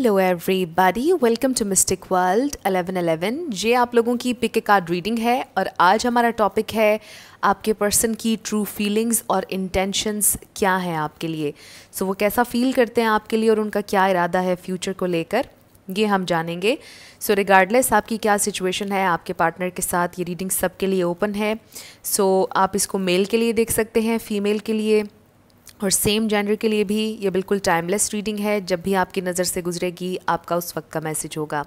hello everybody welcome to mystic world 1111 ये आप लोगों की पिक कार्ड रीडिंग है और आज हमारा टॉपिक है आपके पर्सन की ट्रू फीलिंग्स और इंटेंशंस क्या हैं आपके लिए सो so, वो कैसा फील करते हैं आपके लिए और उनका क्या इरादा है फ्यूचर को लेकर ये हम जानेंगे सो so, रिगार्डलेस आपकी क्या सिचुएशन है आपके पार्टनर के साथ ये रीडिंग सबके लिए ओपन है सो so, आप इसको मेल के लिए देख सकते हैं फीमेल के लिए और सेम जेंडर के लिए भी ये बिल्कुल टाइमलेस रीडिंग है जब भी आपकी नज़र से गुजरेगी आपका उस वक्त का मैसेज होगा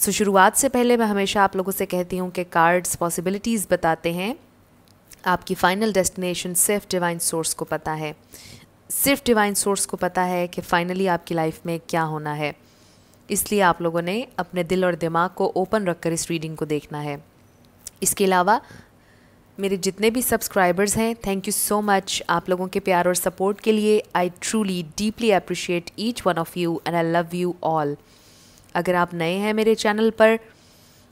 सो शुरुआत से पहले मैं हमेशा आप लोगों से कहती हूँ कि कार्ड्स पॉसिबिलिटीज़ बताते हैं आपकी फ़ाइनल डेस्टिनेशन सिर्फ डिवाइन सोर्स को पता है सिर्फ डिवाइन सोर्स को पता है कि फ़ाइनली आपकी लाइफ में क्या होना है इसलिए आप लोगों ने अपने दिल और दिमाग को ओपन रखकर इस रीडिंग को देखना है इसके अलावा मेरे जितने भी सब्सक्राइबर्स हैं थैंक यू सो मच आप लोगों के प्यार और सपोर्ट के लिए I truly deeply appreciate each one of you and I love you all अगर आप नए हैं मेरे चैनल पर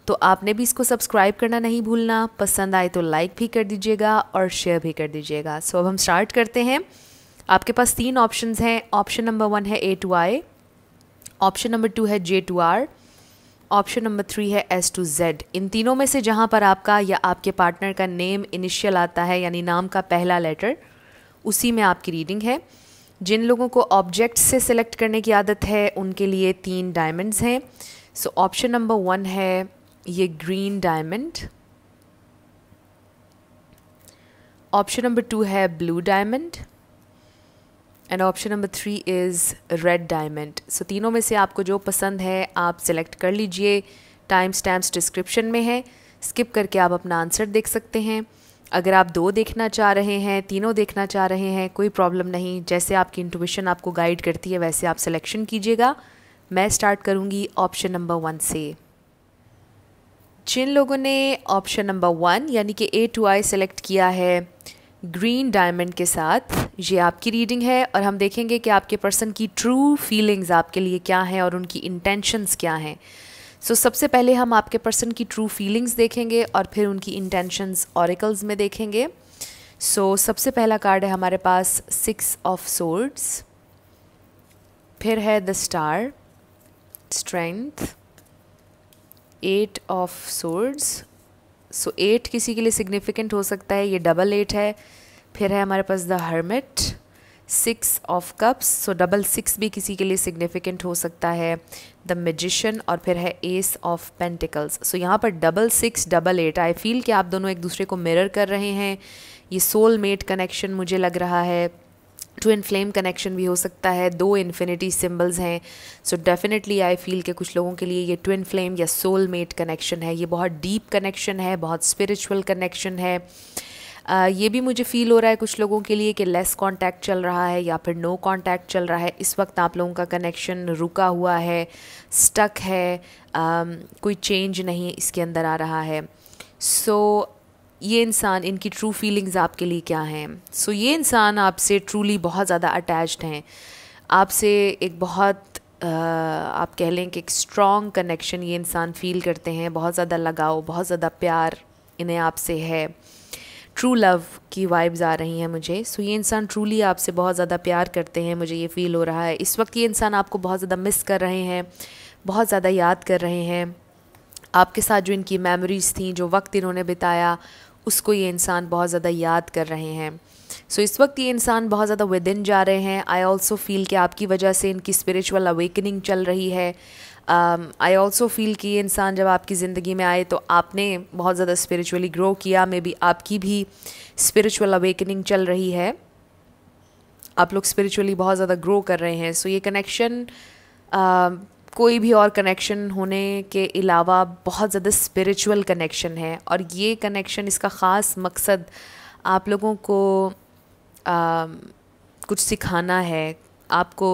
तो आपने भी इसको सब्सक्राइब करना नहीं भूलना पसंद आए तो लाइक भी कर दीजिएगा और शेयर भी कर दीजिएगा सो so, अब हम स्टार्ट करते हैं आपके पास तीन ऑप्शंस हैं ऑप्शन नंबर वन है A to I option number two है J to R option number three है एस टू जेड इन तीनों में से जहाँ पर आपका या आपके पार्टनर का नेम इनिशियल आता है यानी नाम का पहला लेटर उसी में आपकी रीडिंग है जिन लोगों को ऑब्जेक्ट से सिलेक्ट करने की आदत है उनके लिए तीन डायमंड्स हैं सो ऑप्शन नंबर वन है ये green diamond option number two है blue diamond and option number three is red diamond so तीनों में से आपको जो पसंद है आप सेलेक्ट कर लीजिए टाइम स्टैम्प डिस्क्रिप्शन में है स्किप करके आप अपना आंसर देख सकते हैं अगर आप दो देखना चाह रहे हैं तीनों देखना चाह रहे हैं कोई प्रॉब्लम नहीं जैसे आपकी इंटूशन आपको गाइड करती है वैसे आप सिलेक्शन कीजिएगा मैं स्टार्ट करूँगी ऑप्शन नंबर वन से जिन लोगों ने ऑप्शन नंबर वन यानी कि ए टू आई सेलेक्ट किया है ग्रीन डायमंड के साथ ये आपकी रीडिंग है और हम देखेंगे कि आपके पर्सन की ट्रू फीलिंग्स आपके लिए क्या हैं और उनकी इंटेंशंस क्या हैं सो so, सबसे पहले हम आपके पर्सन की ट्रू फीलिंग्स देखेंगे और फिर उनकी इंटेंशंस ऑरिकल्स में देखेंगे सो so, सबसे पहला कार्ड है हमारे पास सिक्स ऑफ सोर्ड्स फिर है the star strength eight of swords so eight किसी के लिए सिग्निफिकेंट हो सकता है ये डबल एट है फिर है हमारे पास the hermit six of cups so double six भी किसी के लिए सिग्निफिकेंट हो सकता है द मेजिशन और फिर है एस ऑफ पेंटिकल्स सो यहाँ पर double six double eight I feel कि आप दोनों एक दूसरे को मिरर कर रहे हैं ये सोल मेट कनेक्शन मुझे लग रहा है ट्विन फ्लेम कनेक्शन भी हो सकता है दो इन्फिनिटी सिम्बल्स हैं सो डेफिनेटली आई फील के कुछ लोगों के लिए ये ट्विन फ्लेम या सोल मेट कनेक्शन है ये बहुत डीप कनेक्शन है बहुत स्पिरिचुअल कनेक्शन है ये भी मुझे फ़ील हो रहा है कुछ लोगों के लिए कि लेस कॉन्टैक्ट चल रहा है या फिर नो कॉन्टैक्ट चल रहा है इस वक्त आप लोगों का कनेक्शन रुका हुआ है स्टक है कोई चेंज नहीं इसके अंदर आ रहा है सो so, ये इंसान इनकी ट्रू फीलिंग्स आपके लिए क्या हैं सो so, ये इंसान आपसे ट्रूली बहुत ज़्यादा अटैच्ड हैं आपसे एक बहुत Uh, आप कह लें कि एक स्ट्रॉन्ग कनेक्शन ये इंसान फील करते हैं बहुत ज़्यादा लगाव बहुत ज़्यादा प्यार इन्हें आपसे है ट्रू लव की वाइब्स आ रही हैं मुझे सो ये इंसान ट्रूली आपसे बहुत ज़्यादा प्यार करते हैं मुझे ये फ़ील हो रहा है इस वक्त ये इंसान आपको बहुत ज़्यादा मिस कर रहे हैं बहुत ज़्यादा याद कर रहे हैं आपके साथ जो इनकी मेमोरीज़ थी जो वक्त इन्होंने बिताया उसको ये इंसान बहुत ज़्यादा याद कर रहे हैं सो so, इस वक्त ये इंसान बहुत ज़्यादा विद इन जा रहे हैं आई ऑल्सो फील कि आपकी वजह से इनकी स्पिरिचुअल अवेकनिंग चल रही है आई ऑल्सो फील कि इंसान जब आपकी ज़िंदगी में आए तो आपने बहुत ज़्यादा स्पिरिचुअली ग्रो किया मे बी आपकी भी स्पिरिचुअल अवेकनिंग चल रही है आप लोग स्पिरिचुअली बहुत ज़्यादा ग्रो कर रहे हैं सो so, ये कनेक्शन um, कोई भी और कनेक्शन होने के अलावा बहुत ज़्यादा स्पिरिचुअल कनेक्शन है और ये कनेक्शन इसका ख़ास मकसद आप लोगों को आ, um, कुछ सिखाना है आपको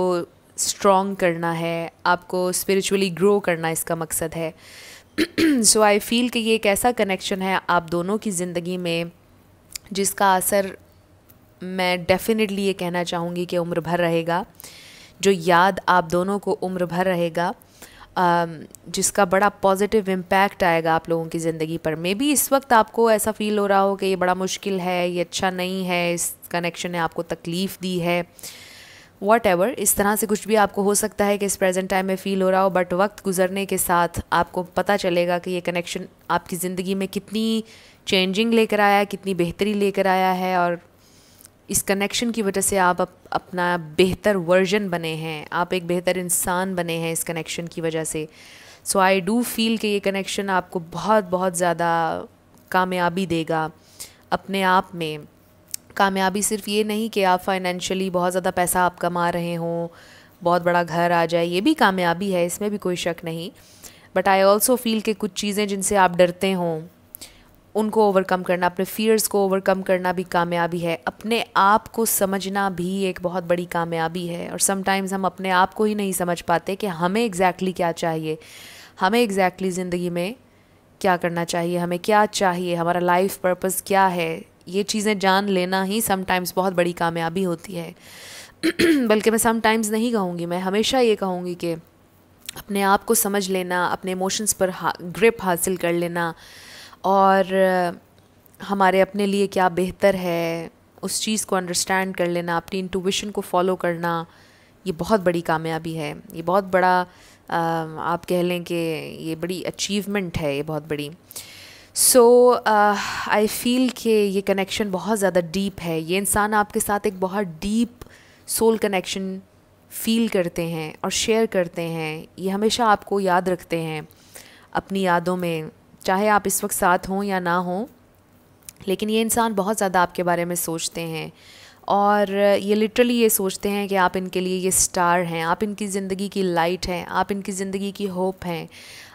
स्ट्रॉन्ग करना है आपको स्पिरिचुअली ग्रो करना इसका मकसद है सो आई फील कि ये एक ऐसा कनेक्शन है आप दोनों की ज़िंदगी में जिसका असर मैं डेफिनेटली ये कहना चाहूँगी कि उम्र भर रहेगा जो याद आप दोनों को उम्र भर रहेगा जिसका बड़ा पॉजिटिव इम्पैक्ट आएगा आप लोगों की ज़िंदगी पर मे बी इस वक्त आपको ऐसा फील हो रहा हो कि ये बड़ा मुश्किल है ये अच्छा नहीं है इस कनेक्शन ने आपको तकलीफ़ दी है वॉट एवर इस तरह से कुछ भी आपको हो सकता है कि इस प्रेजेंट टाइम में फ़ील हो रहा हो बट वक्त गुजरने के साथ आपको पता चलेगा कि ये कनेक्शन आपकी ज़िंदगी में कितनी चेंजिंग लेकर आया है कितनी बेहतरी लेकर आया है और इस कनेक्शन की वजह से आप अप, अपना बेहतर वर्जन बने हैं आप एक बेहतर इंसान बने हैं इस कनेक्शन की वजह से सो आई डू फील कि ये कनेक्शन आपको बहुत बहुत ज़्यादा कामयाबी देगा अपने आप में कामयाबी सिर्फ ये नहीं कि आप फाइनेंशियली बहुत ज़्यादा पैसा आप कमा रहे हों बहुत बड़ा घर आ जाए ये भी कामयाबी है इसमें भी कोई शक नहीं बट आई ऑल्सो फील कि कुछ चीज़ें जिनसे आप डरते हों उनको ओवरकम करना अपने फियर्स को ओवरकम करना भी कामयाबी है अपने आप को समझना भी एक बहुत बड़ी कामयाबी है और समटाइम्स हम अपने आप को ही नहीं समझ पाते कि हमें एग्जैक्टली exactly क्या चाहिए हमें एग्जैक्टली exactly ज़िंदगी में क्या करना चाहिए हमें क्या चाहिए हमारा लाइफ पर्पस क्या है ये चीज़ें जान लेना ही समटाइम्स बहुत बड़ी कामयाबी होती है बल्कि मैं समटाइम्स नहीं कहूँगी मैं हमेशा ये कहूँगी कि अपने आप को समझ लेना अपने इमोशंस पर हा, ग्रिप हासिल कर लेना और हमारे अपने लिए क्या बेहतर है उस चीज़ को अंडरस्टैंड कर लेना अपनी इंटूविशन को फॉलो करना ये बहुत बड़ी कामयाबी है ये बहुत बड़ा आप कह लें कि ये बड़ी अचीवमेंट है ये बहुत बड़ी सो आई फील कि ये कनेक्शन बहुत ज़्यादा डीप है ये इंसान आपके साथ एक बहुत डीप सोल कनेक्शन फील करते हैं और शेयर करते हैं ये हमेशा आपको याद रखते हैं अपनी यादों में चाहे आप इस वक्त साथ हों या ना हों लेकिन ये इंसान बहुत ज़्यादा आपके बारे में सोचते हैं और ये लिटरली ये सोचते हैं कि आप इनके लिए ये स्टार हैं आप इनकी ज़िंदगी की लाइट हैं आप इनकी ज़िंदगी की होप हैं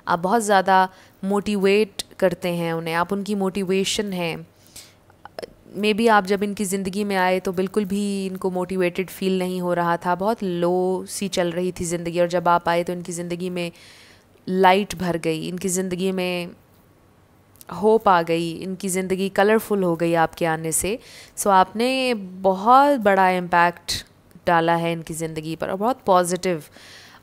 आप बहुत ज़्यादा मोटिवेट करते हैं उन्हें आप उनकी मोटिवेशन हैं मे बी आप जब इनकी ज़िंदगी में आए तो बिल्कुल भी इनको मोटिवेटेड फील नहीं हो रहा था बहुत लो सी चल रही थी ज़िंदगी और जब आप आए तो इनकी ज़िंदगी में लाइट भर गई इनकी ज़िंदगी में होप आ गई इनकी ज़िंदगी कलरफुल हो गई आपके आने से सो आपने बहुत बड़ा इम्पैक्ट डाला है इनकी ज़िंदगी पर और बहुत पॉजिटिव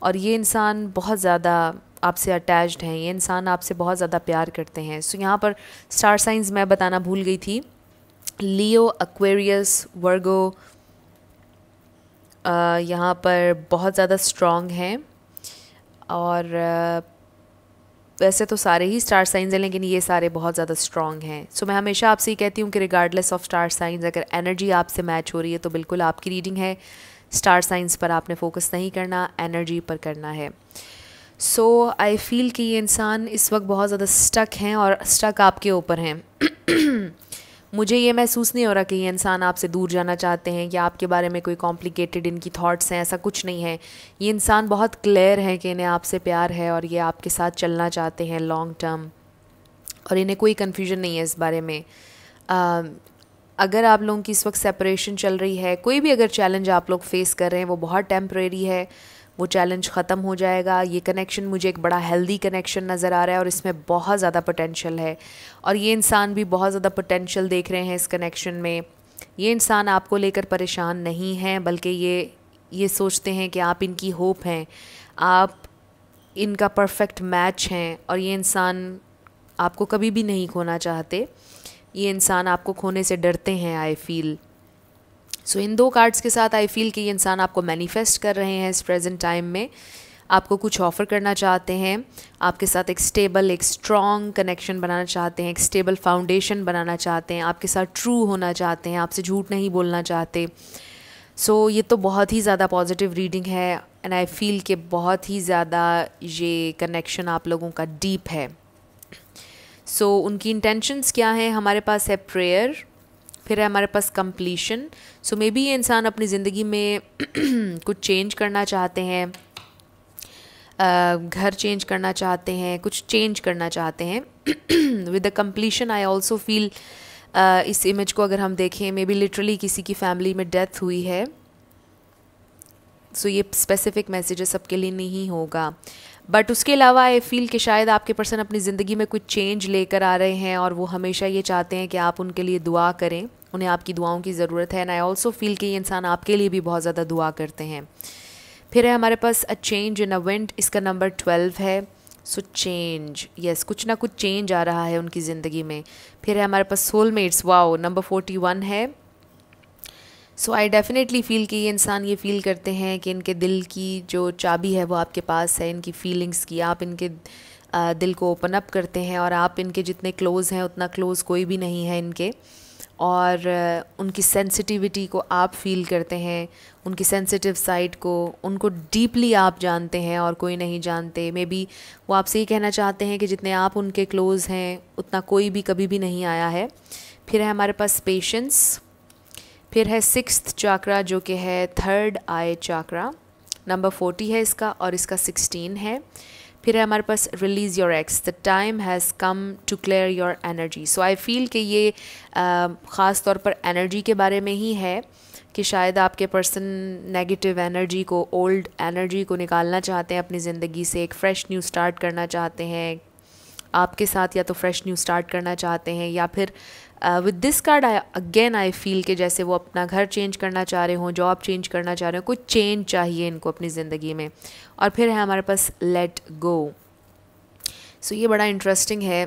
और ये इंसान बहुत ज़्यादा आपसे अटैच्ड हैं ये इंसान आपसे बहुत ज़्यादा प्यार करते हैं सो so, यहाँ पर स्टार साइंस मैं बताना भूल गई थी लियो अक्वेरियस वर्गो यहाँ पर बहुत ज़्यादा स्ट्रॉन्ग हैं और आ, वैसे तो सारे ही स्टार साइंस हैं लेकिन ये सारे बहुत ज़्यादा स्ट्रॉन्ग हैं सो so, मैं हमेशा आपसे ये कहती हूँ कि रिगार्डलेस ऑफ स्टार साइंस अगर एनर्जी आपसे मैच हो रही है तो बिल्कुल आपकी रीडिंग है स्टार साइंस पर आपने फोकस नहीं करना एनर्जी पर करना है सो आई फील कि ये इंसान इस वक्त बहुत ज़्यादा स्टक हैं और स्टक आपके ऊपर हैं मुझे ये महसूस नहीं हो रहा कि ये इंसान आपसे दूर जाना चाहते हैं या आपके बारे में कोई कॉम्प्लिकेटेड इनकी थॉट्स हैं ऐसा कुछ नहीं है ये इंसान बहुत क्लियर है कि इन्हें आपसे प्यार है और ये आपके साथ चलना चाहते हैं लॉन्ग टर्म और इन्हें कोई कन्फ्यूजन नहीं है इस बारे में uh, अगर आप लोगों की इस वक्त सेपरेशन चल रही है कोई भी अगर चैलेंज आप लोग फेस कर रहे हैं वो बहुत टेम्प्रेरी है वो चैलेंज ख़त्म हो जाएगा ये कनेक्शन मुझे एक बड़ा हेल्दी कनेक्शन नज़र आ रहा है और इसमें बहुत ज़्यादा पोटेंशल है और ये इंसान भी बहुत ज़्यादा पोटेंशल देख रहे हैं इस कनेक्शन में ये इंसान आपको लेकर परेशान नहीं है बल्कि ये ये सोचते हैं कि आप इनकी होप हैं आप इनका परफेक्ट मैच हैं और ये इंसान आपको कभी भी नहीं खोना चाहते ये इंसान आपको खोने से डरते हैं आई फील सो so, इन दो कार्ड्स के साथ आई फील कि ये इंसान आपको मैनिफेस्ट कर रहे हैं इस प्रेजेंट टाइम में आपको कुछ ऑफ़र करना चाहते हैं आपके साथ एक स्टेबल एक स्ट्रॉन्ग कनेक्शन बनाना चाहते हैं एक स्टेबल फाउंडेशन बनाना चाहते हैं आपके साथ ट्रू होना चाहते हैं आपसे झूठ नहीं बोलना चाहते सो so, ये तो बहुत ही ज़्यादा पॉजिटिव रीडिंग है एंड आई फील कि बहुत ही ज़्यादा ये कनेक्शन आप लोगों का डीप है सो so, उनकी इंटेंशंस क्या हैं हमारे पास है प्रेयर फिर है हमारे पास कंप्लीशन सो मे बी ये इंसान अपनी ज़िंदगी में कुछ चेंज करना चाहते हैं घर चेंज करना चाहते हैं कुछ चेंज करना चाहते हैं with the completion I also feel इस इमेज को अगर हम देखें मे बी लिटरली किसी की फैमिली में डेथ हुई है सो so ये स्पेसिफिक मैसेज सबके लिए नहीं होगा बट उसके अलावा आई फील कि शायद आपके पर्सन अपनी ज़िंदगी में कुछ चेंज लेकर आ रहे हैं और वो हमेशा ये चाहते हैं कि आप उनके लिए दुआ करें उन्हें आपकी दुआओं की ज़रूरत है एंड आई ऑल्सो फील कि ये इंसान आपके लिए भी बहुत ज़्यादा दुआ करते हैं फिर है हमारे पास अ चेंज इन अवेंट इसका नंबर ट्वेल्व है सो चेंज यस कुछ ना कुछ चेंज आ रहा है उनकी ज़िंदगी में फिर है हमारे पास soulmates wow number forty one है सो आई डेफिनेटली फ़ील कि ये इंसान ये फ़ील करते हैं कि इनके दिल की जो चाबी है वो आपके पास है इनकी फीलिंग्स की आप इनके uh, दिल को ओपन अप करते हैं और आप इनके जितने क्लोज़ हैं उतना क्लोज़ कोई भी नहीं है इनके और उनकी सेंसिटिविटी को आप फील करते हैं उनकी सेंसिटिव साइड को उनको डीपली आप जानते हैं और कोई नहीं जानते मे बी वो आपसे ये कहना चाहते हैं कि जितने आप उनके क्लोज़ हैं उतना कोई भी कभी भी नहीं आया है फिर है हमारे पास पेशेंस फिर है सिक्स चाकरा जो कि है third eye chakra number forty है इसका और इसका सिक्सटीन है फिर है हमारे पास release your ex the time has come to clear your energy so I feel कि ये ख़ास तौर पर एनर्जी के बारे में ही है कि शायद आपके पर्सन नेगेटिव एनर्जी को ओल्ड एनर्जी को निकालना चाहते हैं अपनी ज़िंदगी से एक फ़्रेश न्यू स्टार्ट करना चाहते हैं आपके साथ या तो फ्रेश न्यू स्टार्ट करना चाहते हैं या फिर with this card I again I feel के जैसे वो अपना घर चेंज करना चाह रहे हों जॉब चेंज करना चाह रहे हों कुछ चेंज चाहिए इनको अपनी ज़िंदगी में और फिर है हमारे पास लेट गो सो ये बड़ा इंटरेस्टिंग है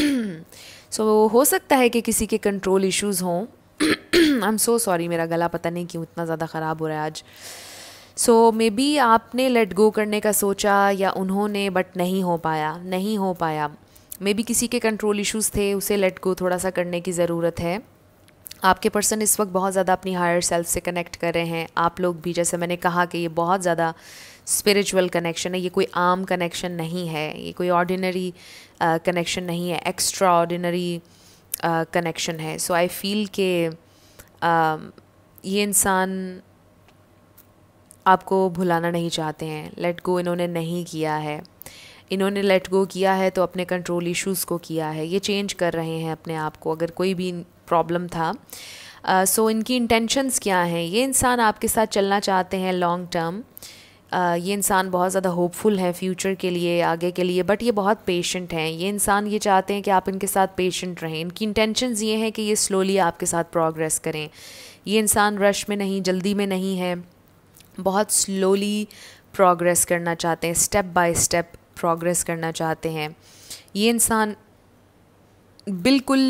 सो so, हो सकता है कि किसी के कंट्रोल इश्यूज़ हों आई एम सो सॉरी मेरा गला पता नहीं क्यों इतना ज़्यादा ख़राब हो रहा है आज सो मे बी आपने लेट गो करने का सोचा या उन्होंने बट नहीं हो पाया नहीं हो पाया मे बी किसी के कंट्रोल इश्यूज़ थे उसे लेट गो थोड़ा सा करने की ज़रूरत है आपके पर्सन इस वक्त बहुत ज़्यादा अपनी हायर सेल्फ से कनेक्ट कर रहे हैं आप लोग भी जैसे मैंने कहा कि ये बहुत ज़्यादा स्पिरिचुअल कनेक्शन है ये कोई आम कनेक्शन नहीं है ये कोई ऑर्डिनरी कनेक्शन नहीं है एक्स्ट्रा ऑर्डिनरी कनेक्शन है सो आई फील के uh, ये इंसान आपको भुलाना नहीं चाहते हैं लेट गो इन्होंने नहीं किया है इन्होंने लेट गो किया है तो अपने कंट्रोल इश्यूज़ को किया है ये चेंज कर रहे हैं अपने आप को अगर कोई भी प्रॉब्लम था सो uh, so इनकी इंटेंशंस क्या हैं ये इंसान आपके साथ चलना चाहते हैं लॉन्ग टर्म Uh, ये इंसान बहुत ज़्यादा होपफुल है फ्यूचर के लिए आगे के लिए बट ये बहुत पेशेंट हैं ये इंसान ये चाहते हैं कि आप इनके साथ पेशेंट रहें इनकी इंटेंशन ये हैं कि ये स्लोली आपके साथ प्रोग्रेस करें ये इंसान रश में नहीं जल्दी में नहीं है बहुत स्लोली प्रोग्रेस करना चाहते हैं स्टेप बाय स्टेप प्रोग्रेस करना चाहते हैं ये इंसान बिल्कुल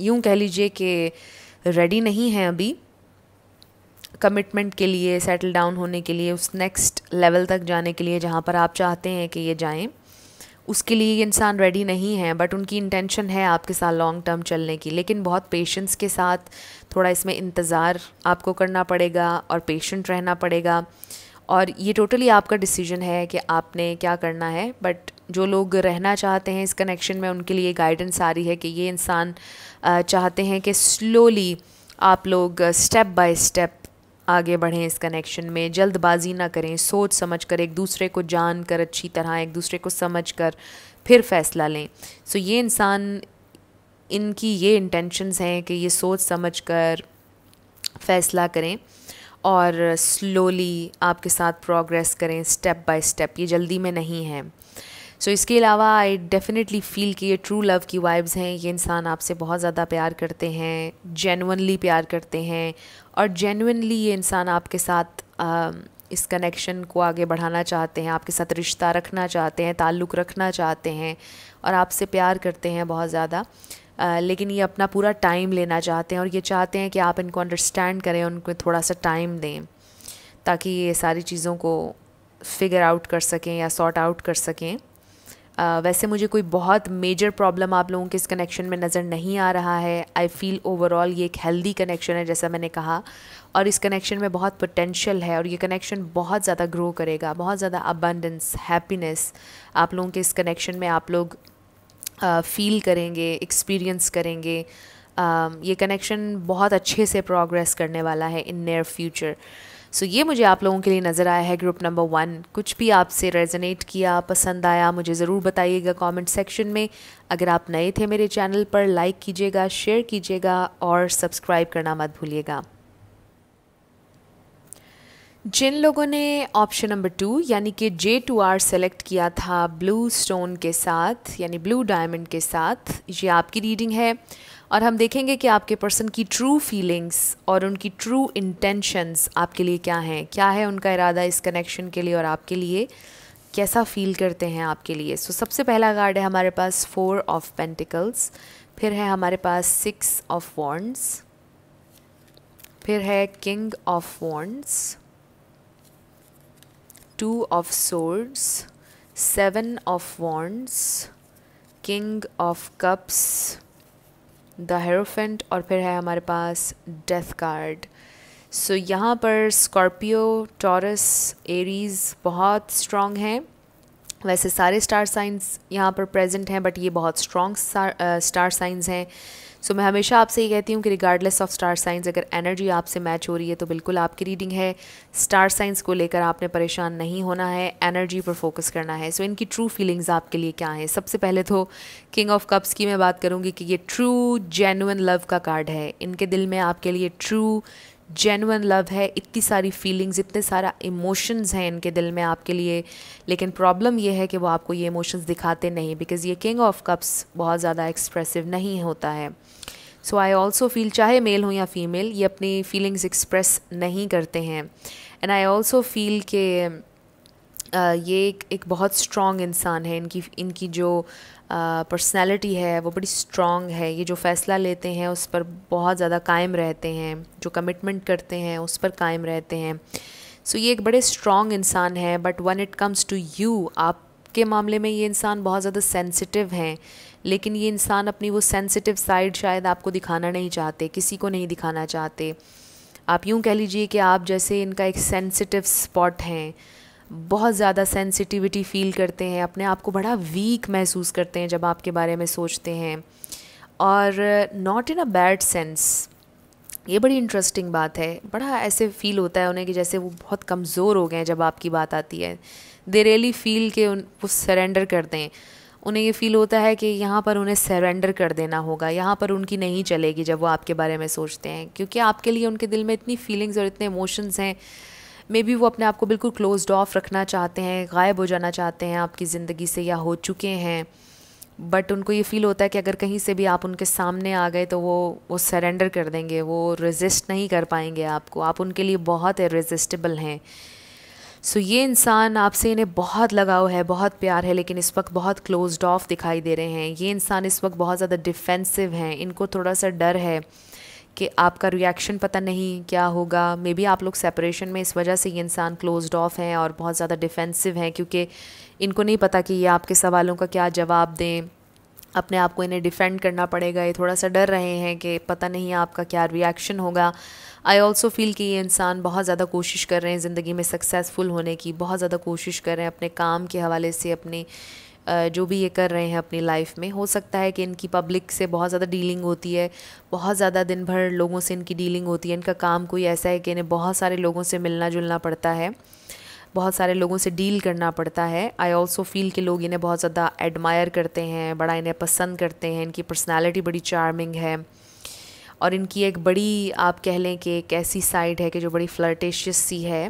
यूँ कह लीजिए कि रेडी नहीं है अभी कमिटमेंट के लिए सेटल डाउन होने के लिए उस नेक्स्ट लेवल तक जाने के लिए जहाँ पर आप चाहते हैं कि ये जाएं उसके लिए इंसान रेडी नहीं है बट उनकी इंटेंशन है आपके साथ लॉन्ग टर्म चलने की लेकिन बहुत पेशेंस के साथ थोड़ा इसमें इंतज़ार आपको करना पड़ेगा और पेशेंट रहना पड़ेगा और ये टोटली आपका डिसीजन है कि आपने क्या करना है बट जो लोग रहना चाहते हैं इस कनेक्शन में उनके लिए गाइडेंस आ रही है कि ये इंसान चाहते हैं कि स्लोली आप लोग स्टेप बाय स्टेप आगे बढ़ें इस कनेक्शन में जल्दबाजी ना करें सोच समझ कर एक दूसरे को जान कर अच्छी तरह एक दूसरे को समझ कर फिर फैसला लें सो ये इंसान इनकी ये इंटेंशंस हैं कि ये सोच समझ कर फैसला करें और स्लोली आपके साथ प्रोग्रेस करें स्टेप बाय स्टेप ये जल्दी में नहीं है सो so, इसके अलावा आई डेफिनेटली फील कि ये ट्रू लव की वाइब्स हैं ये इंसान आपसे बहुत ज़्यादा प्यार करते हैं जेनवनली प्यार करते हैं और जेनवनली ये इंसान आपके साथ आ, um, इस कनेक्शन को आगे बढ़ाना चाहते हैं आपके साथ रिश्ता रखना चाहते हैं ताल्लुक़ रखना चाहते हैं और आपसे प्यार करते हैं बहुत ज़्यादा लेकिन ये अपना पूरा टाइम लेना चाहते हैं और ये चाहते हैं कि आप इनको अंडरस्टैंड करें उनको थोड़ा सा टाइम दें ताकि ये सारी चीज़ों को फिगर आउट कर सकें या सॉर्ट आउट कर सकें uh, वैसे मुझे कोई बहुत मेजर प्रॉब्लम आप लोगों के इस कनेक्शन में नज़र नहीं आ रहा है आई फील ओवरऑल ये एक हेल्दी कनेक्शन है जैसा मैंने कहा और इस कनेक्शन में बहुत पोटेंशियल है और ये कनेक्शन बहुत ज़्यादा ग्रो करेगा बहुत ज़्यादा अबंडेंस हैप्पीनेस आप लोगों के इस कनेक्शन में आप लोग फील uh, करेंगे एक्सपीरियंस करेंगे uh, ये कनेक्शन बहुत अच्छे से प्रोग्रेस करने वाला है in near future so so, ये मुझे आप लोगों के लिए नज़र आया है ग्रुप नंबर वन कुछ भी आपसे रेजोनेट किया पसंद आया मुझे ज़रूर बताइएगा कमेंट सेक्शन में अगर आप नए थे मेरे चैनल पर लाइक कीजिएगा शेयर कीजिएगा और सब्सक्राइब करना मत भूलिएगा जिन लोगों ने ऑप्शन नंबर टू यानी कि जे टू आर सेलेक्ट किया था ब्लू स्टोन के साथ यानी ब्लू डायमंड के साथ ये आपकी रीडिंग है और हम देखेंगे कि आपके पर्सन की ट्रू फीलिंग्स और उनकी ट्रू इंटेंशंस आपके लिए क्या हैं क्या है उनका इरादा इस कनेक्शन के लिए और आपके लिए कैसा फील करते हैं आपके लिए सो so, सबसे पहला कार्ड है हमारे पास फोर ऑफ पेंटिकल्स फिर है हमारे पास सिक्स ऑफ वॉन्ड्स फिर है king of wands two of swords seven of wands king of cups the hierophant और फिर है हमारे पास डेथ कार्ड सो यहाँ पर स्कॉर्पियो टॉरस एरीज बहुत स्ट्रॉन्ग हैं वैसे सारे स्टार साइंस यहाँ पर प्रेजेंट हैं बट ये बहुत स्ट्रॉन्ग स्टार साइंस हैं सो so, मैं हमेशा आपसे ये कहती हूँ कि रिगार्डलेस ऑफ स्टार साइंस अगर एनर्जी आपसे मैच हो रही है तो बिल्कुल आपकी रीडिंग है स्टार साइंस को लेकर आपने परेशान नहीं होना है एनर्जी पर फोकस करना है सो so, इनकी ट्रू फीलिंग्स आपके लिए क्या हैं सबसे पहले तो किंग ऑफ कप्स की मैं बात करूँगी कि ये ट्रू जेनुअन लव का कार्ड है इनके दिल में आपके लिए ट्रू जेनुअन लव है इतनी सारी फीलिंग्स इतने सारा इमोशंस हैं इनके दिल में आपके लिए लेकिन प्रॉब्लम ये है कि वो आपको ये इमोशंस दिखाते नहीं बिकॉज़ ये किंग ऑफ कप्स बहुत ज़्यादा एक्सप्रेसिव नहीं होता है सो आई ऑल्सो फील चाहे मेल हो या फीमेल ये अपनी फीलिंग्स एक्सप्रेस नहीं करते हैं एंड आई ऑल्सो फील के ये एक, एक बहुत स्ट्रॉन्ग इंसान है इनकी इनकी जो पर्सनैलिटी है वो बड़ी स्ट्रॉन्ग है ये जो फ़ैसला लेते हैं उस पर बहुत ज़्यादा कायम रहते हैं जो कमिटमेंट करते हैं उस पर कायम रहते हैं सो so, ये एक बड़े स्ट्रॉन्ग इंसान हैं but when it comes to you आपके मामले में ये इंसान बहुत ज़्यादा सेंसिटिव हैं लेकिन ये इंसान अपनी वो सेंसिटिव साइड शायद आपको दिखाना नहीं चाहते किसी को नहीं दिखाना चाहते आप यूँ कह लीजिए कि आप जैसे इनका एक सेंसिटिव स्पॉट हैं बहुत ज़्यादा सेंसिटिविटी फील करते हैं अपने आप को बड़ा वीक महसूस करते हैं जब आपके बारे में सोचते हैं और not in a bad sense ये बड़ी इंटरेस्टिंग बात है बड़ा ऐसे फील होता है उन्हें कि जैसे वो बहुत कमज़ोर हो गए हैं जब आपकी बात आती है दे रियली फील के उन वो सरेंडर कर दें उन्हें ये फील होता है कि यहाँ पर उन्हें सरेंडर कर देना होगा यहाँ पर उनकी नहीं चलेगी जब वो आपके बारे में सोचते हैं क्योंकि आपके लिए उनके दिल में इतनी फीलिंग्स और इतने इमोशंस हैं मे बी वो अपने आप को बिल्कुल क्लोज्ड ऑफ रखना चाहते हैं गायब हो जाना चाहते हैं आपकी ज़िंदगी से या हो चुके हैं बट उनको ये फील होता है कि अगर कहीं से भी आप उनके सामने आ गए तो वो वो सरेंडर कर देंगे वो रेजिस्ट नहीं कर पाएंगे आपको आप उनके लिए बहुत इरेजिस्टेबल हैं सो ये इंसान आपसे इन्हें बहुत लगाव है बहुत प्यार है लेकिन इस वक्त बहुत क्लोज्ड ऑफ दिखाई दे रहे हैं ये इंसान इस वक्त बहुत ज़्यादा डिफेंसिव हैं इनको थोड़ा सा डर है कि आपका रिएक्शन पता नहीं क्या होगा मे बी आप लोग सेपरेशन में इस वजह से ये इंसान क्लोज्ड ऑफ हैं और बहुत ज़्यादा डिफेंसिव हैं क्योंकि इनको नहीं पता कि ये आपके सवालों का क्या जवाब दें अपने आप को इन्हें डिफेंड करना पड़ेगा ये थोड़ा सा डर रहे हैं कि पता नहीं आपका क्या रिएक्शन होगा आई ऑल्सो फील कि ये इंसान बहुत ज़्यादा कोशिश कर रहे हैं ज़िंदगी में सक्सेसफुल होने की बहुत ज़्यादा कोशिश कर रहे हैं अपने काम के हवाले से अपनी जो भी ये कर रहे हैं अपनी लाइफ में हो सकता है कि इनकी पब्लिक से बहुत ज़्यादा डीलिंग होती है बहुत ज़्यादा दिन भर लोगों से इनकी डीलिंग होती है इनका काम कोई ऐसा है कि इन्हें बहुत सारे लोगों से मिलना जुलना पड़ता है बहुत सारे लोगों से डील करना पड़ता है आई ऑल्सो फील कि लोग इन्हें बहुत ज़्यादा एडमायर करते हैं बड़ा इन्हें पसंद करते हैं इनकी पर्सनैलिटी बड़ी चार्मिंग है और इनकी एक बड़ी आप कह लें कि एक ऐसी साइड है कि जो बड़ी फ्लर्टेशियस सी है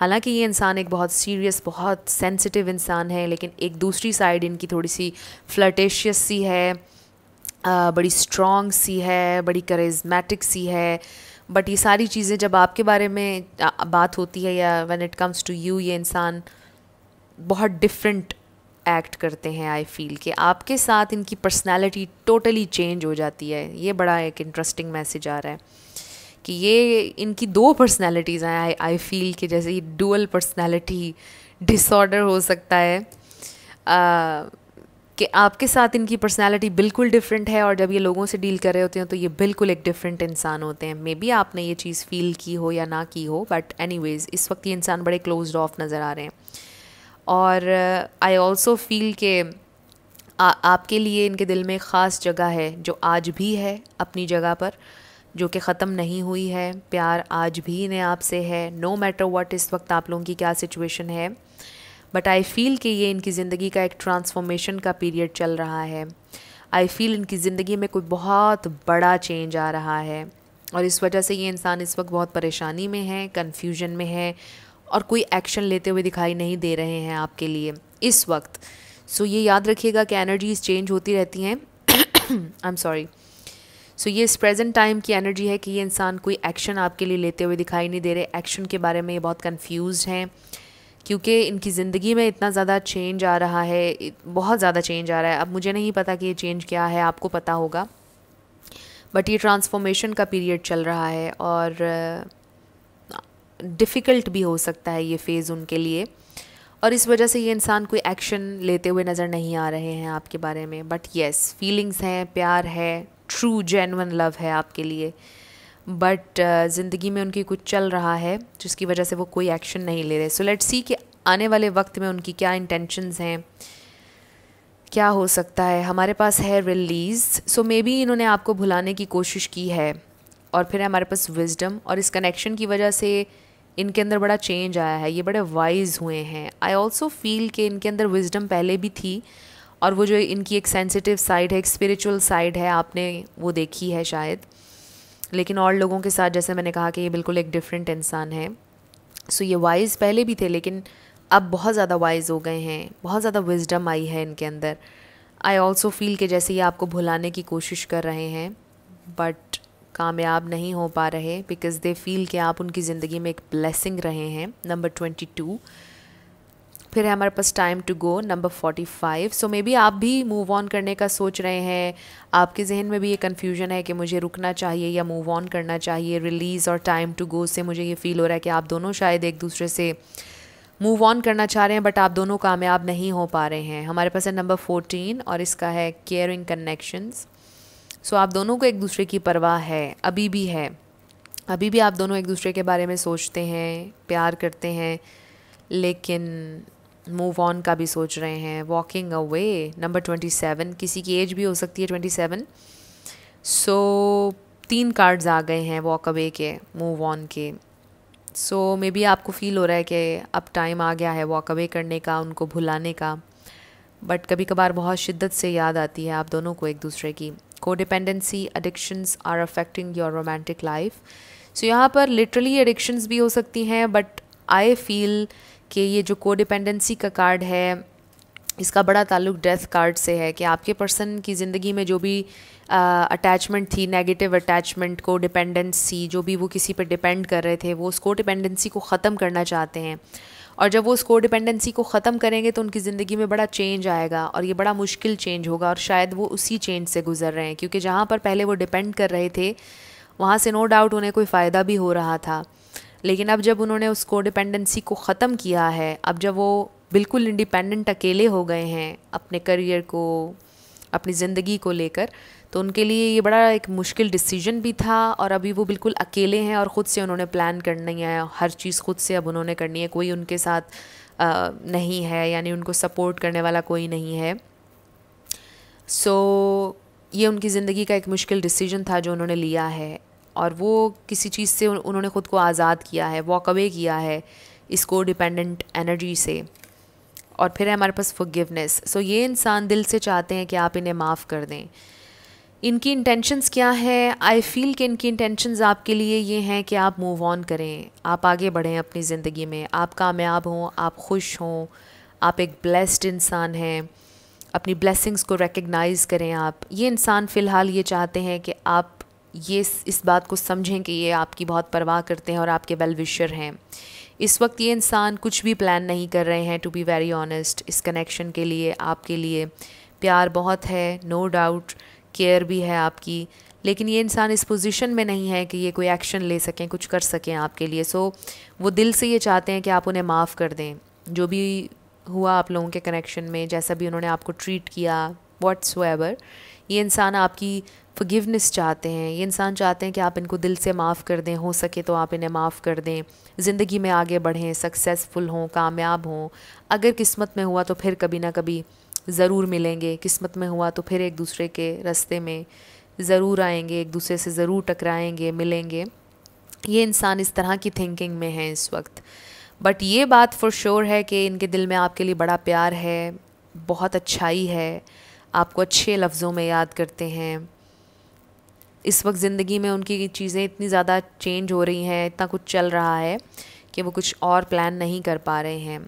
हालांकि ये इंसान एक बहुत सीरियस बहुत सेंसिटिव इंसान है लेकिन एक दूसरी साइड इनकी थोड़ी सी फ्लर्टेशियस सी है बड़ी स्ट्रॉन्ग सी है बड़ी करिज्मेटिक सी है बट ये सारी चीज़ें जब आपके बारे में बात होती है या when it comes to you ये इंसान बहुत डिफरेंट एक्ट करते हैं आई फील कि आपके साथ इनकी पर्सनालिटी टोटली चेंज हो जाती है ये बड़ा एक इंटरेस्टिंग मैसेज आ रहा है कि ये इनकी दो पर्सनालिटीज़ हैं आई आई फील कि जैसे ये डुअल पर्सनालिटी डिसऑर्डर हो सकता है आ, कि आपके साथ इनकी पर्सनालिटी बिल्कुल डिफरेंट है और जब ये लोगों से डील कर रहे होते हैं तो ये बिल्कुल एक डिफरेंट इंसान होते हैं मे बी आपने ये चीज़ फील की हो या ना की हो बट एनी इस वक्त ये इंसान बड़े क्लोज ऑफ नज़र आ रहे हैं और आई ऑल्सो फील के आ, आपके लिए इनके दिल में ख़ास जगह है जो आज भी है अपनी जगह पर जो कि ख़त्म नहीं हुई है प्यार आज भी इन्हें आपसे है नो मैटर व्हाट इस वक्त आप लोगों की क्या सिचुएशन है बट आई फील कि ये इनकी ज़िंदगी का एक ट्रांसफॉर्मेशन का पीरियड चल रहा है आई फील इनकी ज़िंदगी में कोई बहुत बड़ा चेंज आ रहा है और इस वजह से ये इंसान इस वक्त बहुत परेशानी में है कन्फ्यूजन में है और कोई एक्शन लेते हुए दिखाई नहीं दे रहे हैं आपके लिए इस वक्त सो so, ये याद रखिएगा कि एनर्जीज चेंज होती रहती हैं आई एम सॉरी सो ये इस प्रेजेंट टाइम की एनर्जी है कि ये इंसान कोई एक्शन आपके लिए लेते हुए दिखाई नहीं दे रहे एक्शन के बारे में ये बहुत कन्फ्यूज हैं क्योंकि इनकी ज़िंदगी में इतना ज़्यादा चेंज आ रहा है बहुत ज़्यादा चेंज आ रहा है अब मुझे नहीं पता कि ये चेंज क्या है आपको पता होगा बट ये ट्रांसफॉर्मेशन का पीरियड चल रहा है और डिफ़िकल्ट भी हो सकता है ये फ़ेज़ उनके लिए और इस वजह से ये इंसान कोई एक्शन लेते हुए नज़र नहीं आ रहे हैं आपके बारे में बट येस फीलिंग्स हैं प्यार है ट्रू जेनवन लव है आपके लिए बट uh, ज़िंदगी में उनकी कुछ चल रहा है जिसकी वजह से वो कोई एक्शन नहीं ले रहे सो लेट्स सी कि आने वाले वक्त में उनकी क्या इंटेंशंस हैं क्या हो सकता है हमारे पास है रिलीज़ सो मे बी इन्होंने आपको भुलाने की कोशिश की है और फिर हमारे पास विजडम और इस कनेक्शन की वजह से इनके अंदर बड़ा चेंज आया है ये बड़े वाइज हुए हैं आई ऑल्सो फील कि इनके अंदर विजडम पहले भी थी और वो जो इनकी एक सेंसिटिव साइड है एक स्पिरिचुअल साइड है आपने वो देखी है शायद लेकिन और लोगों के साथ जैसे मैंने कहा कि ये बिल्कुल एक डिफरेंट इंसान है सो so ये वाइज पहले भी थे लेकिन अब बहुत ज़्यादा वाइज हो गए हैं बहुत ज़्यादा विजडम आई है इनके अंदर आई ऑल्सो फील कि जैसे ये आपको भुलाने की कोशिश कर रहे हैं बट कामयाब नहीं हो पा रहे बिकॉज़ दे फील कि आप उनकी ज़िंदगी में एक ब्लेसिंग रहे हैं नंबर ट्वेंटी टू फिर है हमारे पास time to go number forty five so maybe आप भी मूव ऑन करने का सोच रहे हैं आपके जहन में भी ये कन्फ्यूजन है कि मुझे रुकना चाहिए या मूव ऑन करना चाहिए रिलीज़ और टाइम टू गो से मुझे ये फ़ील हो रहा है कि आप दोनों शायद एक दूसरे से मूव ऑन करना चाह रहे हैं बट आप दोनों कामयाब नहीं हो पा रहे हैं हमारे पास है नंबर फोर्टीन और इसका है केयरिंग कन्नेक्शंस सो आप दोनों को एक दूसरे की परवाह है अभी भी है अभी भी आप दोनों एक दूसरे के बारे में सोचते हैं प्यार करते हैं लेकिन मूव ऑन का भी सोच रहे हैं walking away number twenty seven किसी की एज भी हो सकती है ट्वेंटी सेवन सो तीन कार्ड्स आ गए हैं वॉक अवे के मूव ऑन के सो मे बी आपको फील हो रहा है कि अब टाइम आ गया है वॉक अवे करने का उनको भुलाने का बट कभी कभार बहुत शिद्दत से याद आती है आप दोनों को एक दूसरे की codependency addictions are affecting your romantic life so यहाँ पर लिटरली एडिक्शंस भी हो सकती हैं बट आई फील कि ये जो कोडिपेंडेंसी का कार्ड है इसका बड़ा ताल्लुक डेथ कार्ड से है कि आपके पर्सन की ज़िंदगी में जो भी अटैचमेंट थी नेगेटिव अटैचमेंट को डिपेंडेंसी जो भी वो किसी पर डिपेंड कर रहे थे वो उस कोडिपेंडेंसी डिपेंडेंसी को ख़त्म करना चाहते हैं और जब वो उस को डिपेंडेंसी को ख़त्म करेंगे तो उनकी ज़िंदगी में बड़ा चेंज आएगा और ये बड़ा मुश्किल चेंज होगा और शायद वो उसी चेंज से गुजर रहे हैं क्योंकि जहाँ पर पहले वो डिपेंड कर रहे थे वहाँ से नो डाउट उन्हें कोई फ़ायदा भी हो रहा था लेकिन अब जब उन्होंने उस को डिपेंडेंसी को ख़त्म किया है अब जब वो बिल्कुल इंडिपेंडेंट अकेले हो गए हैं अपने करियर को अपनी ज़िंदगी को लेकर तो उनके लिए ये बड़ा एक मुश्किल डिसीजन भी था और अभी वो बिल्कुल अकेले हैं और ख़ुद से उन्होंने प्लान करना है हर चीज़ ख़ुद से अब उन्होंने करनी है कोई उनके साथ आ, नहीं है यानी उनको सपोर्ट करने वाला कोई नहीं है सो so, ये उनकी ज़िंदगी का एक मुश्किल डिसीजन था जो उन्होंने लिया है और वो किसी चीज़ से उन्होंने ख़ुद को आज़ाद किया है वॉक अवे किया है इस को डिपेंडेंट एनर्जी से और फिर है हमारे पास फॉरगिवनेस सो so, ये इंसान दिल से चाहते हैं कि आप इन्हें माफ़ कर दें इनकी इंटेंशंस क्या है आई फील कि इनकी इंटेंशंस आपके लिए ये हैं कि आप मूव ऑन करें आप आगे बढ़ें अपनी ज़िंदगी में आप कामयाब हों आप खुश हों आप एक ब्लेस्ड इंसान हैं अपनी ब्लेसिंग्स को रिकग्नाइज़ करें आप ये इंसान फ़िलहाल ये चाहते हैं कि आप ये इस बात को समझें कि ये आपकी बहुत परवाह करते हैं और आपके वेल विशर हैं इस वक्त ये इंसान कुछ भी प्लान नहीं कर रहे हैं टू बी वेरी ऑनेस्ट इस कनेक्शन के लिए आपके लिए प्यार बहुत है नो no डाउट केयर भी है आपकी लेकिन ये इंसान इस पोजीशन में नहीं है कि ये कोई एक्शन ले सकें कुछ कर सकें आपके लिए सो वो दिल से ये चाहते हैं कि आप उन्हें माफ़ कर दें जो भी हुआ आप लोगों के कनेक्शन में जैसा भी उन्होंने आपको ट्रीट किया वाट्स वेवर ये इंसान आपकी फगिवनेस चाहते हैं ये इंसान चाहते हैं कि आप इनको दिल से माफ़ कर दें हो सके तो आप इन्हें माफ़ कर दें ज़िंदगी में आगे बढ़ें सक्सेसफुल हों कामयाब हों अगर किस्मत में हुआ तो फिर कभी ना कभी ज़रूर मिलेंगे किस्मत में हुआ तो फिर एक दूसरे के रास्ते में ज़रूर आएंगे एक दूसरे से ज़रूर टकराएंगे मिलेंगे ये इंसान इस तरह की थिंकिंग में है इस वक्त बट ये बात फॉर श्योर है कि इनके दिल में आपके लिए बड़ा प्यार है बहुत अच्छाई है आपको अच्छे लफ्ज़ों में याद करते हैं इस वक्त ज़िंदगी में उनकी चीज़ें इतनी ज़्यादा चेंज हो रही हैं इतना कुछ चल रहा है कि वो कुछ और प्लान नहीं कर पा रहे हैं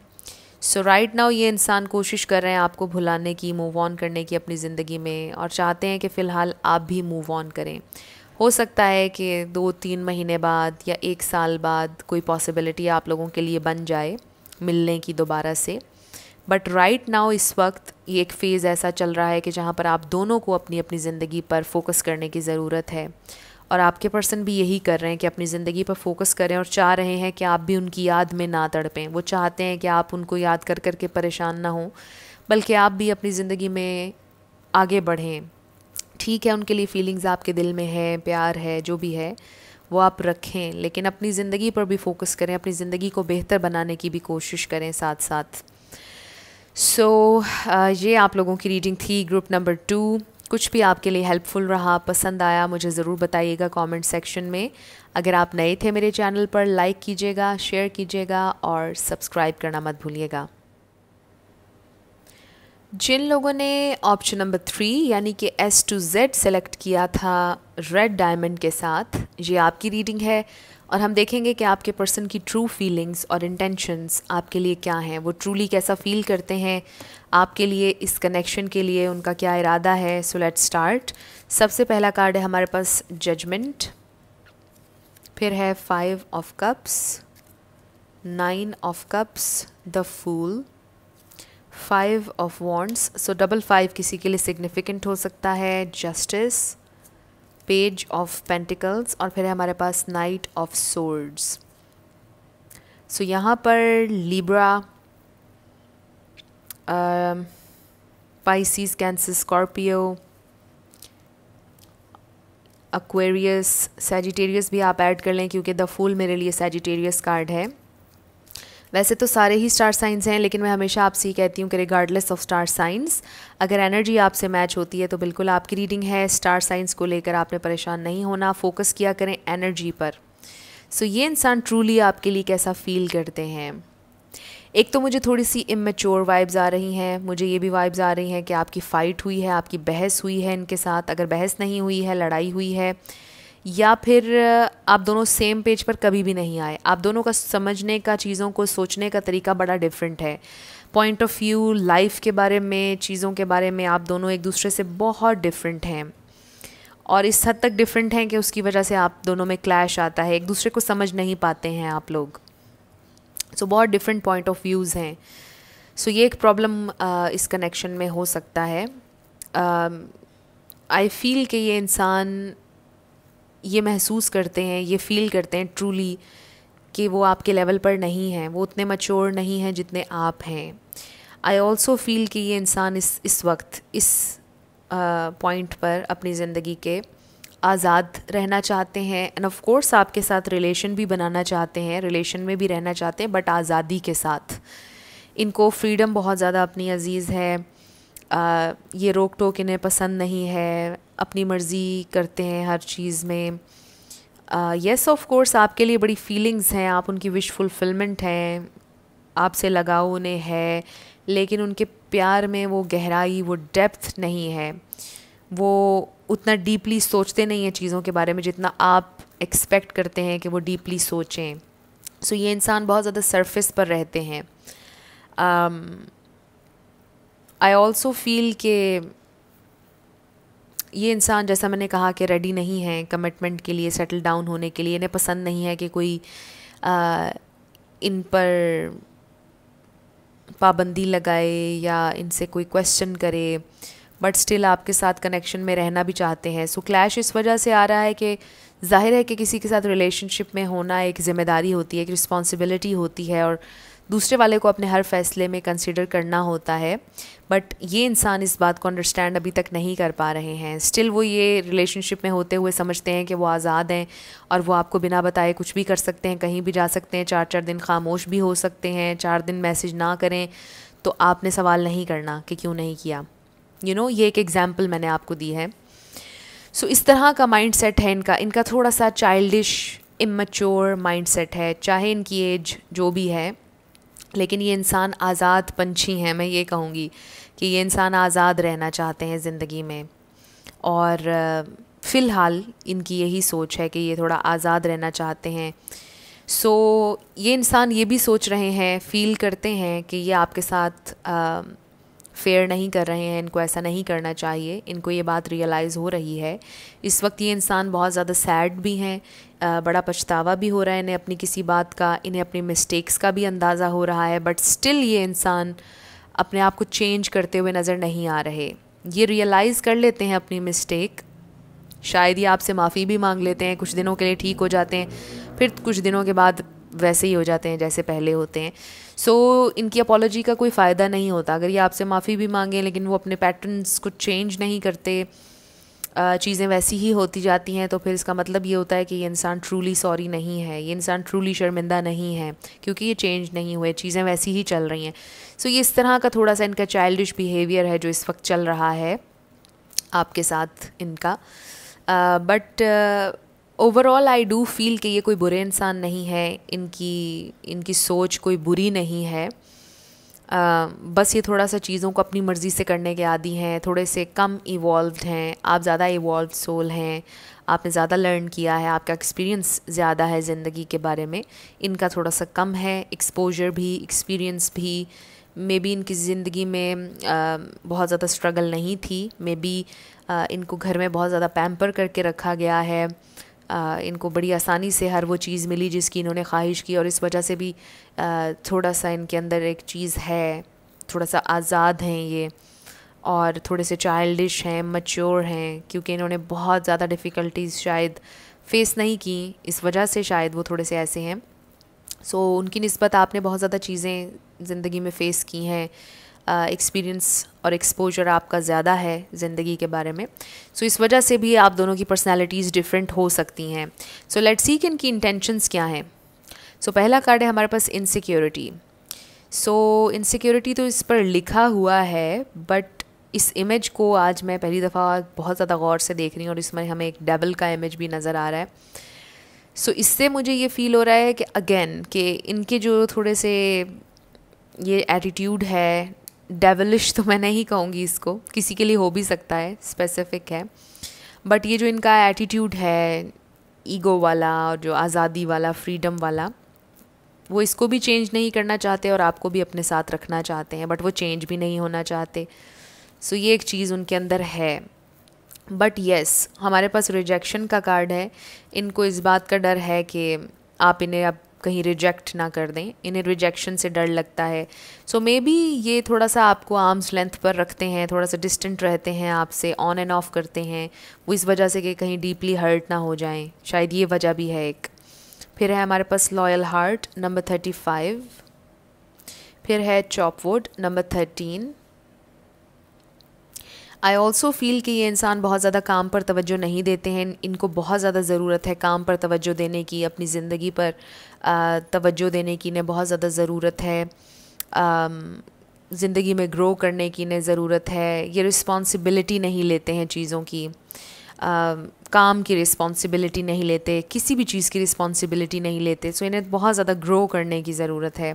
सो राइट नाउ ये इंसान कोशिश कर रहे हैं आपको भुलाने की मूव ऑन करने की अपनी ज़िंदगी में और चाहते हैं कि फ़िलहाल आप भी मूव ऑन करें हो सकता है कि दो तीन महीने बाद या एक साल बाद कोई पॉसिबिलिटी आप लोगों के लिए बन जाए मिलने की दोबारा से बट राइट नाउ इस वक्त ये एक फ़ेज़ ऐसा चल रहा है कि जहाँ पर आप दोनों को अपनी अपनी ज़िंदगी पर फोकस करने की ज़रूरत है और आपके पर्सन भी यही कर रहे हैं कि अपनी ज़िंदगी पर फोकस करें और चाह रहे हैं कि आप भी उनकी याद में ना तड़पें वो चाहते हैं कि आप उनको याद कर कर के परेशान ना हों बल्कि आप भी अपनी ज़िंदगी में आगे बढ़ें ठीक है उनके लिए फीलिंग्स आपके दिल में है प्यार है जो भी है वो आप रखें लेकिन अपनी ज़िंदगी पर भी फोकस करें अपनी ज़िंदगी को बेहतर बनाने की भी कोशिश करें साथ साथ सो so, ये आप लोगों की रीडिंग थी ग्रुप नंबर टू कुछ भी आपके लिए हेल्पफुल रहा पसंद आया मुझे ज़रूर बताइएगा कमेंट सेक्शन में अगर आप नए थे मेरे चैनल पर लाइक कीजिएगा शेयर कीजिएगा और सब्सक्राइब करना मत भूलिएगा जिन लोगों ने ऑप्शन नंबर थ्री यानी कि एस टू जेड सेलेक्ट किया था रेड डायमंड के साथ ये आपकी रीडिंग है और हम देखेंगे कि आपके पर्सन की ट्रू फीलिंग्स और इंटेंशंस आपके लिए क्या हैं वो ट्रूली कैसा फ़ील करते हैं आपके लिए इस कनेक्शन के लिए उनका क्या इरादा है सो लेट स्टार्ट सबसे पहला कार्ड है हमारे पास जजमेंट फिर है five of cups nine of cups the fool five of wands so double five किसी के लिए सिग्निफिकेंट हो सकता है जस्टिस पेज ऑफ पेंटिकल्स और फिर है हमारे पास नाइट ऑफ सोर्ड्स सो यहाँ पर Libra Pisces Cancer Scorpio Aquarius Sagittarius भी आप ऐड कर लें क्योंकि द फूल मेरे लिए सेजिटेरियस कार्ड है वैसे तो सारे ही स्टार साइंस हैं लेकिन मैं हमेशा आपसे ही कहती हूँ कि रिगार्डलेस ऑफ स्टार साइंस अगर एनर्जी आपसे मैच होती है तो बिल्कुल आपकी रीडिंग है स्टार साइंस को लेकर आपने परेशान नहीं होना फोकस किया करें एनर्जी पर सो so, ये इंसान ट्रूली आपके लिए कैसा फील करते हैं एक तो मुझे थोड़ी सी इमेच्योर वाइब्स आ रही हैं मुझे ये भी वाइब्स आ रही हैं कि आपकी फ़ाइट हुई है आपकी बहस हुई है इनके साथ अगर बहस नहीं हुई है लड़ाई हुई है या फिर आप दोनों सेम पेज पर कभी भी नहीं आए आप दोनों का समझने का चीज़ों को सोचने का तरीका बड़ा डिफरेंट है पॉइंट ऑफ व्यू लाइफ के बारे में चीज़ों के बारे में आप दोनों एक दूसरे से बहुत डिफरेंट हैं और इस हद तक डिफरेंट हैं कि उसकी वजह से आप दोनों में क्लैश आता है एक दूसरे को समझ नहीं पाते हैं आप लोग सो so, बहुत डिफरेंट पॉइंट ऑफ व्यूज़ हैं सो so, ये एक प्रॉब्लम इस कनेक्शन में हो सकता है आई फील कि ये इंसान ये महसूस करते हैं ये फील करते हैं ट्रूली कि वो आपके लेवल पर नहीं हैं वो उतने मच्योर नहीं हैं जितने आप हैं आई ऑल्सो फील कि ये इंसान इस इस वक्त इस पॉइंट पर अपनी ज़िंदगी के आज़ाद रहना चाहते हैं एंड ऑफ कोर्स आपके साथ रिलेशन भी बनाना चाहते हैं रिलेशन में भी रहना चाहते हैं बट आज़ादी के साथ इनको फ्रीडम बहुत ज़्यादा अपनी अजीज़ है आ, ये रोक टोक इन्हें पसंद नहीं है अपनी मर्ज़ी करते हैं हर चीज़ में यस ऑफ कोर्स आपके लिए बड़ी फीलिंग्स हैं आप उनकी विश फुलफिलमेंट हैं आपसे लगाव उन्हें है लेकिन उनके प्यार में वो गहराई वो डेप्थ नहीं है वो उतना डीपली सोचते नहीं हैं चीज़ों के बारे में जितना आप एक्सपेक्ट करते हैं कि वो डीपली सोचें सो so, ये इंसान बहुत ज़्यादा सरफेस पर रहते हैं um, आई ऑल्सो फील के ये इंसान जैसा मैंने कहा कि रेडी नहीं है कमिटमेंट के लिए सेटल डाउन होने के लिए इन्हें पसंद नहीं है कि कोई आ, इन पर पाबंदी लगाए या इनसे कोई क्वेश्चन करे बट स्टिल आपके साथ कनेक्शन में रहना भी चाहते हैं सो क्लैश इस वजह से आ रहा है कि जाहिर है कि किसी के साथ रिलेशनशिप में होना एक ज़िम्मेदारी होती है एक रिस्पॉन्सिबिलिटी होती है और दूसरे वाले को अपने हर फैसले में कंसिडर करना होता है बट ये इंसान इस बात को अंडरस्टैंड अभी तक नहीं कर पा रहे हैं स्टिल वो ये रिलेशनशिप में होते हुए समझते हैं कि वो आज़ाद हैं और वो आपको बिना बताए कुछ भी कर सकते हैं कहीं भी जा सकते हैं चार चार दिन खामोश भी हो सकते हैं चार दिन मैसेज ना करें तो आपने सवाल नहीं करना कि क्यों नहीं किया यू you नो know, ये एक एग्ज़ाम्पल मैंने आपको दी है सो so, इस तरह का माइंड सेट है इनका इनका थोड़ा सा चाइल्डिश इमच्योर माइंड सेट है चाहे इनकी एज जो भी है लेकिन ये इंसान आज़ाद पंछी हैं मैं ये कहूँगी कि ये इंसान आज़ाद रहना चाहते हैं ज़िंदगी में और फ़िलहाल इनकी यही सोच है कि ये थोड़ा आज़ाद रहना चाहते हैं सो ये इंसान ये भी सोच रहे हैं फील करते हैं कि ये आपके साथ फेयर नहीं कर रहे हैं इनको ऐसा नहीं करना चाहिए इनको ये बात रियलाइज़ हो रही है इस वक्त ये इंसान बहुत ज़्यादा सैड भी हैं बड़ा पछतावा भी हो रहा है इन्हें अपनी किसी बात का इन्हें अपनी मिस्टेक्स का भी अंदाज़ा हो रहा है बट स्टिल ये इंसान अपने आप को चेंज करते हुए नज़र नहीं आ रहे ये रियलाइज़ कर लेते हैं अपनी मिस्टेक शायद ही आपसे माफ़ी भी मांग लेते हैं कुछ दिनों के लिए ठीक हो जाते हैं फिर कुछ दिनों के बाद वैसे ही हो जाते हैं जैसे पहले होते हैं सो so, इनकी अपोलॉजी का कोई फ़ायदा नहीं होता अगर ये आपसे माफ़ी भी मांगे लेकिन वो अपने पैटर्न्स को चेंज नहीं करते चीज़ें वैसी ही होती जाती हैं तो फिर इसका मतलब ये होता है कि ये इंसान ट्रूली सॉरी नहीं है ये इंसान ट्रूली शर्मिंदा नहीं है क्योंकि ये चेंज नहीं हुए चीज़ें वैसी ही चल रही हैं सो so, ये इस तरह का थोड़ा सा इनका चाइल्डिश बिहेवियर है जो इस वक्त चल रहा है आपके साथ इनका but uh overall I do feel कि ये कोई बुरे इंसान नहीं है इनकी इनकी सोच कोई बुरी नहीं है आ, बस ये थोड़ा सा चीज़ों को अपनी मर्ज़ी से करने के आदि हैं थोड़े से कम इवॉल्व हैं आप ज़्यादा इवॉल्व सोल हैं आपने ज़्यादा लर्न किया है आपका एक्सपीरियंस ज़्यादा है ज़िंदगी के बारे में इनका थोड़ा सा कम है एक्सपोजर भी एक्सपीरियंस भी मे बी इनकी ज़िंदगी में आ, बहुत ज़्यादा स्ट्रगल नहीं थी मे बी इनको घर में बहुत ज़्यादा पैम्पर करके रखा गया है आ, इनको बड़ी आसानी से हर वो चीज़ मिली जिसकी इन्होंने ख्वाहिश की और इस वजह से भी आ, थोड़ा सा इनके अंदर एक चीज़ है थोड़ा सा आज़ाद हैं ये और थोड़े से चाइल्डिश हैं मच्योर हैं क्योंकि इन्होंने बहुत ज़्यादा डिफ़िकल्टीज़ शायद फेस नहीं की इस वजह से शायद वो थोड़े से ऐसे हैं सो so, उनकी नस्बत आपने बहुत ज़्यादा चीज़ें ज़िंदगी में फ़ेस की हैं एक्सपीरियंस और एक्सपोजर आपका ज़्यादा है ज़िंदगी के बारे में सो so, इस वजह से भी आप दोनों की पर्सनालिटीज़ डिफरेंट हो सकती हैं सो लेट्स सी कि इनकी इंटेंशंस क्या हैं सो so, पहला कार्ड है हमारे पास इनसिक्योरिटी सो इनसिक्योरिटी तो इस पर लिखा हुआ है बट इस इमेज को आज मैं पहली दफ़ा बहुत ज़्यादा गौर से देख रही हूँ और इसमें हमें एक डबल का इमेज भी नज़र आ रहा है सो so, इससे मुझे ये फील हो रहा है कि अगेन कि इनके जो थोड़े से ये एटीट्यूड है डेवलिश तो मैं नहीं कहूँगी इसको किसी के लिए हो भी सकता है स्पेसिफिक है बट ये जो इनका एटीट्यूड है ईगो वाला और जो आज़ादी वाला फ्रीडम वाला वो इसको भी चेंज नहीं करना चाहते और आपको भी अपने साथ रखना चाहते हैं बट वो चेंज भी नहीं होना चाहते सो so, ये एक चीज़ उनके अंदर है बट येस yes, हमारे पास रिजेक्शन का कार्ड है इनको इस बात का डर है कि आप इन्हें अब कहीं रिजेक्ट ना कर दें इन्हें रिजेक्शन से डर लगता है सो मे बी ये थोड़ा सा आपको आर्म्स लेंथ पर रखते हैं थोड़ा सा डिस्टेंट रहते हैं आपसे ऑन एंड ऑफ करते हैं वो इस वजह से कि कहीं डीपली हर्ट ना हो जाए शायद ये वजह भी है एक फिर है हमारे पास loyal heart number thirty five फिर है chop wood number thirteen I also feel कि ये इंसान बहुत ज़्यादा काम पर तवज्जो नहीं देते हैं इनको बहुत ज़्यादा ज़रूरत है काम पर तवज्जो देने की अपनी ज़िंदगी पर तवज्जो देने की इन्हें बहुत ज़्यादा ज़रूरत है ज़िंदगी में ग्रो करने की इन्हें ज़रूरत है ये रिस्पॉन्सिबिलिटी नहीं लेते हैं चीज़ों की काम की रिस्पॉन्सिबिलिटी नहीं लेते किसी भी चीज़ की रिस्पॉन्सिबिलिटी नहीं लेते सो so इन्हें बहुत ज़्यादा ग्रो करने की ज़रूरत है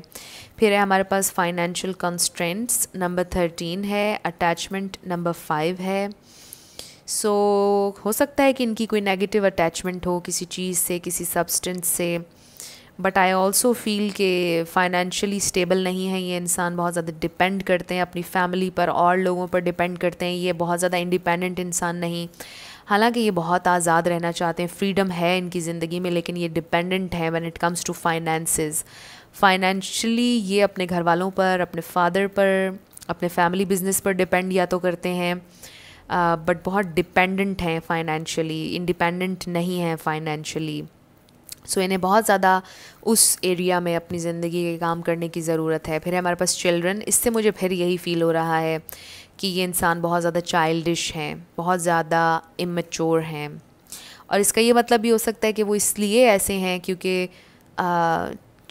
फिर है हमारे पास फाइनेंशियल कंस्ट्रेंट्स नंबर थर्टीन है अटैचमेंट नंबर फाइव है सो so, हो सकता है कि इनकी कोई नेगेटिव अटैचमेंट हो किसी चीज़ से किसी सब्सटेंस से बट आई ऑल्सो फील के फाइनेंशियली स्टेबल नहीं है ये इंसान बहुत ज़्यादा डिपेंड करते हैं अपनी फैमिली पर और लोगों पर डिपेंड करते हैं ये बहुत ज़्यादा इंडिपेंडेंट इंसान नहीं हालांकि ये बहुत आज़ाद रहना चाहते हैं फ्रीडम है इनकी ज़िंदगी में लेकिन ये डिपेंडेंट हैं when it comes to finances financially ये अपने घर वालों पर अपने फादर पर अपने फैमिली बिजनेस पर डिपेंड या तो करते हैं बट uh, बहुत डिपेंडेंट हैं फाइनेंशियली इंडिपेंडेंट नहीं हैं फाइनेंशियली सो so, इन्हें बहुत ज़्यादा उस एरिया में अपनी ज़िंदगी के काम करने की ज़रूरत है फिर हमारे पास चिल्ड्रन इससे मुझे फिर यही फ़ील हो रहा है कि ये इंसान बहुत ज़्यादा चाइल्डिश हैं बहुत ज़्यादा इमेच्योर हैं और इसका ये मतलब भी हो सकता है कि वो इसलिए ऐसे हैं क्योंकि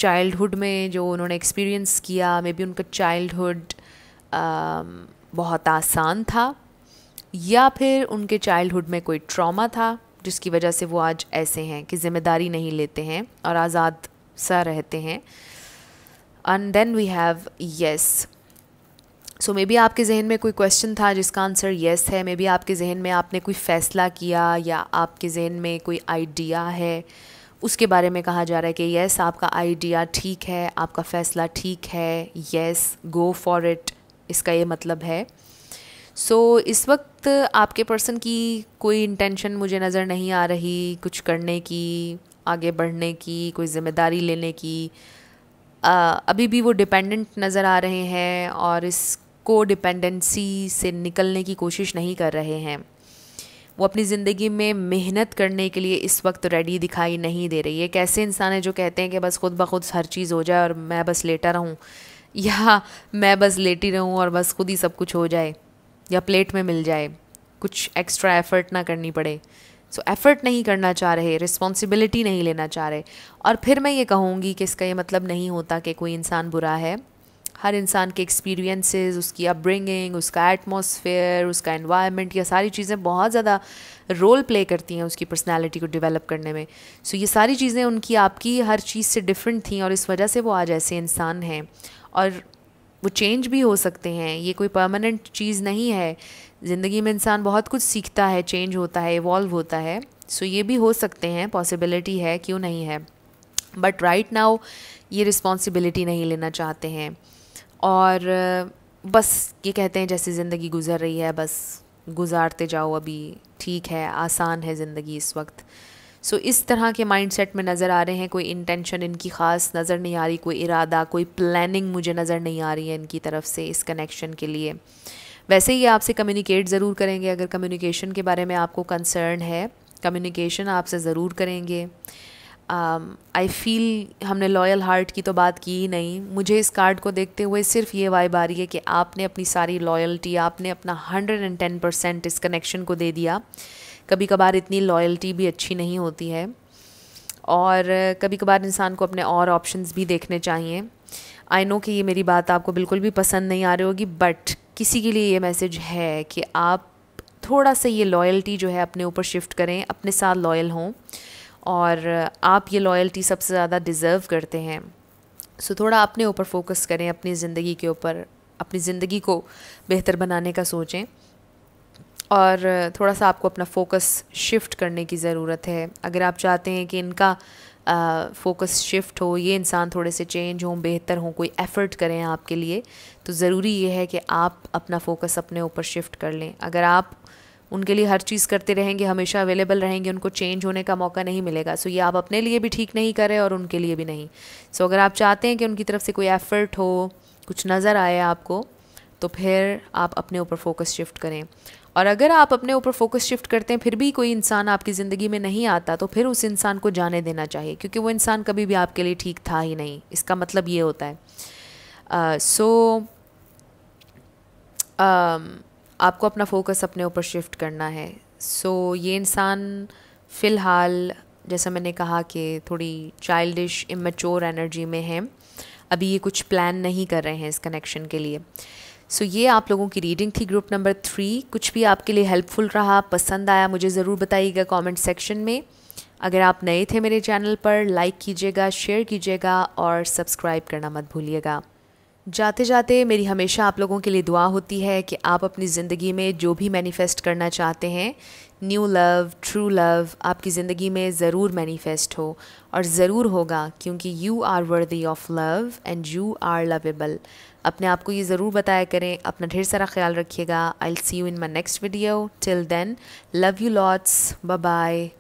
चाइल्डहुड में जो उन्होंने एक्सपीरियंस किया मे बी उनका चाइल्डहुड बहुत आसान था या फिर उनके चाइल्डहुड में कोई ट्रॉमा था जिसकी वजह से वो आज ऐसे हैं कि जिम्मेदारी नहीं लेते हैं और आज़ाद सा रहते हैं and then we have yes so maybe आपके जहन में कोई क्वेश्चन था जिसका आंसर येस है मे बी आपके जहन में आपने कोई फ़ैसला किया या आपके जहन में कोई आइडिया है उसके बारे में कहा जा रहा है कि येस आपका आइडिया ठीक है आपका फ़ैसला ठीक है येस गो फॉर इट इसका ये मतलब है सो so, इस वक्त आपके पर्सन की कोई इंटेंशन मुझे नज़र नहीं आ रही कुछ करने की आगे बढ़ने की कोई ज़िम्मेदारी लेने की आ, अभी भी वो डिपेंडेंट नज़र आ रहे हैं और इस को डिपेंडेंसी से निकलने की कोशिश नहीं कर रहे हैं वो अपनी ज़िंदगी में मेहनत करने के लिए इस वक्त रेडी दिखाई नहीं दे रही है कैसे इंसान है जो कहते हैं कि बस खुद ब खुद हर चीज़ हो जाए और मैं बस लेटा रहूँ या मैं बस लेटी रहूँ और बस खुद ही सब कुछ हो जाए या प्लेट में मिल जाए कुछ एक्स्ट्रा एफ़र्ट ना करनी पड़े सो so, एफ़र्ट नहीं करना चाह रहे रिस्पॉन्सिबिलिटी नहीं लेना चाह रहे और फिर मैं ये कहूँगी कि इसका ये मतलब नहीं होता कि कोई इंसान बुरा है हर इंसान के एक्सपीरियंसेस उसकी अपब्रिंगिंग उसका एटमॉस्फेयर उसका एनवायरनमेंट ये सारी चीज़ें बहुत ज़्यादा रोल प्ले करती हैं उसकी पर्सनालिटी को डेवलप करने में सो so, ये सारी चीज़ें उनकी आपकी हर चीज़ से डिफरेंट थी और इस वजह से वो आज ऐसे इंसान हैं और वो चेंज भी हो सकते हैं ये कोई परमानेंट चीज़ नहीं है ज़िंदगी में इंसान बहुत कुछ सीखता है चेंज होता है इवॉल्व होता है सो so, ये भी हो सकते हैं पॉसिबिलिटी है क्यों नहीं है बट राइट नाउ ये रिस्पॉन्सिबिलिटी नहीं लेना चाहते हैं और बस ये कहते हैं जैसे ज़िंदगी गुजर रही है बस गुजारते जाओ अभी ठीक है आसान है ज़िंदगी इस वक्त सो so, इस तरह के माइंडसेट में नज़र आ रहे हैं कोई इंटेंशन इनकी ख़ास नज़र नहीं आ रही कोई इरादा कोई प्लानिंग मुझे नज़र नहीं आ रही है इनकी तरफ से इस कनेक्शन के लिए वैसे ही आपसे कम्युनिकेट ज़रूर करेंगे अगर कम्युनिकेशन के बारे में आपको कंसर्न है कम्युनिकेशन आपसे ज़रूर करेंगे आई um, फील हमने लॉयल हार्ट की तो बात की ही नहीं मुझे इस कार्ड को देखते हुए सिर्फ ये वाइब आ रही है कि आपने अपनी सारी लॉयल्टी आपने अपना हंड्रेड एंड टेन परसेंट इस कनेक्शन को दे दिया कभी कभार इतनी लॉयल्टी भी अच्छी नहीं होती है और कभी कभार इंसान को अपने और ऑप्शंस भी देखने चाहिए आई नो कि ये मेरी बात आपको बिल्कुल भी पसंद नहीं आ रही होगी बट किसी के लिए ये मैसेज है कि आप थोड़ा सा ये लॉयल्टी जो है अपने ऊपर शिफ्ट करें अपने साथ लॉयल हों और आप ये लॉयल्टी सबसे ज़्यादा डिज़र्व करते हैं सो so, थोड़ा अपने ऊपर फोकस करें अपनी ज़िंदगी के ऊपर अपनी ज़िंदगी को बेहतर बनाने का सोचें और थोड़ा सा आपको अपना फोकस शिफ्ट करने की ज़रूरत है अगर आप चाहते हैं कि इनका फोकस शिफ्ट हो ये इंसान थोड़े से चेंज हों बेहतर हों कोई एफ़र्ट करें आपके लिए तो ज़रूरी ये है कि आप अपना फ़ोकस अपने ऊपर शिफ्ट कर लें अगर आप उनके लिए हर चीज़ करते रहेंगे हमेशा अवेलेबल रहेंगे उनको चेंज होने का मौका नहीं मिलेगा सो ये आप अपने लिए भी ठीक नहीं करें और उनके लिए भी नहीं सो अगर आप चाहते हैं कि उनकी तरफ से कोई एफ़र्ट हो कुछ नज़र आए आपको तो फिर आप अपने ऊपर फोकस शिफ्ट करें और अगर आप अपने ऊपर फोकस शिफ्ट करते हैं फिर भी कोई इंसान आपकी ज़िंदगी में नहीं आता तो फिर उस इंसान को जाने देना चाहिए क्योंकि वो इंसान कभी भी आपके लिए ठीक था ही नहीं इसका मतलब ये होता है सो uh, so, uh, आपको अपना फोकस अपने ऊपर शिफ्ट करना है सो so, ये इंसान फ़िलहाल जैसा मैंने कहा कि थोड़ी चाइल्डिश इमेच्योर एनर्जी में है अभी ये कुछ प्लान नहीं कर रहे हैं इस कनेक्शन के लिए सो so, ये आप लोगों की रीडिंग थी ग्रुप नंबर थ्री कुछ भी आपके लिए हेल्पफुल रहा पसंद आया मुझे ज़रूर बताइएगा कमेंट सेक्शन में अगर आप नए थे मेरे चैनल पर लाइक कीजिएगा शेयर कीजिएगा और सब्सक्राइब करना मत भूलिएगा जाते जाते मेरी हमेशा आप लोगों के लिए दुआ होती है कि आप अपनी ज़िंदगी में जो भी मैनिफेस्ट करना चाहते हैं न्यू लव ट्रू लव आपकी ज़िंदगी में ज़रूर मैनिफेस्ट हो और ज़रूर होगा क्योंकि you are worthy of love and you are lovable अपने आप को ये ज़रूर बताया करें अपना ढेर सारा ख्याल रखिएगा I see you in my next video till then love you lots bye